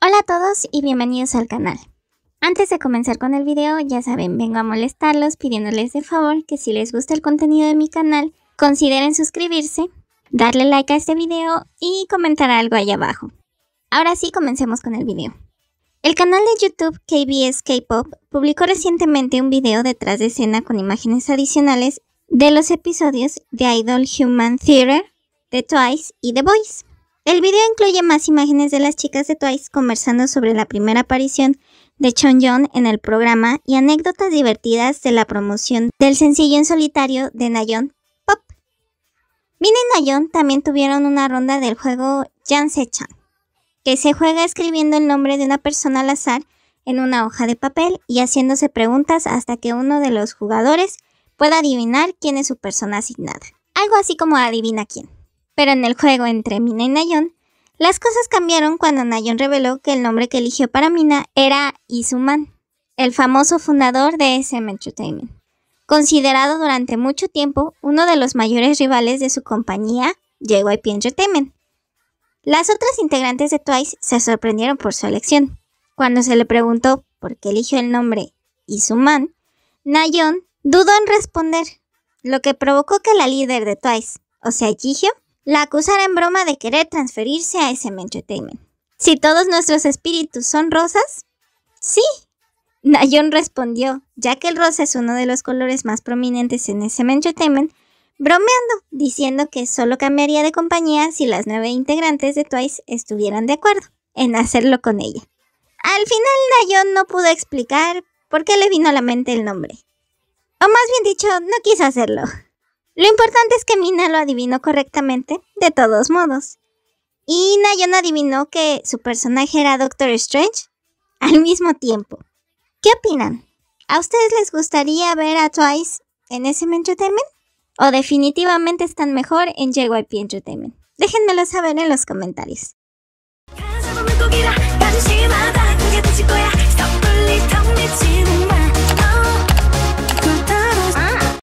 Hola a todos y bienvenidos al canal. Antes de comenzar con el video, ya saben, vengo a molestarlos pidiéndoles de favor que si les gusta el contenido de mi canal, consideren suscribirse, darle like a este video y comentar algo ahí abajo. Ahora sí, comencemos con el video. El canal de YouTube KBS K-Pop publicó recientemente un video detrás de escena con imágenes adicionales de los episodios de Idol Human Theater, de Twice y The Voice. El video incluye más imágenes de las chicas de Twice conversando sobre la primera aparición de John en el programa y anécdotas divertidas de la promoción del sencillo en solitario de Nayeon, Pop. Mina y Nayeon también tuvieron una ronda del juego Chan, que se juega escribiendo el nombre de una persona al azar en una hoja de papel y haciéndose preguntas hasta que uno de los jugadores pueda adivinar quién es su persona asignada. Algo así como adivina quién. Pero en el juego entre Mina y Nayon, las cosas cambiaron cuando Nayon reveló que el nombre que eligió para Mina era Izuman, el famoso fundador de SM Entertainment, considerado durante mucho tiempo uno de los mayores rivales de su compañía, JYP Entertainment. Las otras integrantes de Twice se sorprendieron por su elección. Cuando se le preguntó por qué eligió el nombre Izuman, Nayon dudó en responder, lo que provocó que la líder de Twice, o sea, Jihyo, la acusaron en broma de querer transferirse a SM Entertainment. Si todos nuestros espíritus son rosas, sí. Nayon respondió, ya que el rosa es uno de los colores más prominentes en SM Entertainment, bromeando, diciendo que solo cambiaría de compañía si las nueve integrantes de Twice estuvieran de acuerdo en hacerlo con ella. Al final Nayon no pudo explicar por qué le vino a la mente el nombre. O más bien dicho, no quiso hacerlo. Lo importante es que Mina lo adivinó correctamente, de todos modos. Y Nayon adivinó que su personaje era Doctor Strange al mismo tiempo. ¿Qué opinan? ¿A ustedes les gustaría ver a Twice en SM Entertainment? ¿O definitivamente están mejor en JYP Entertainment? Déjenmelo saber en los comentarios.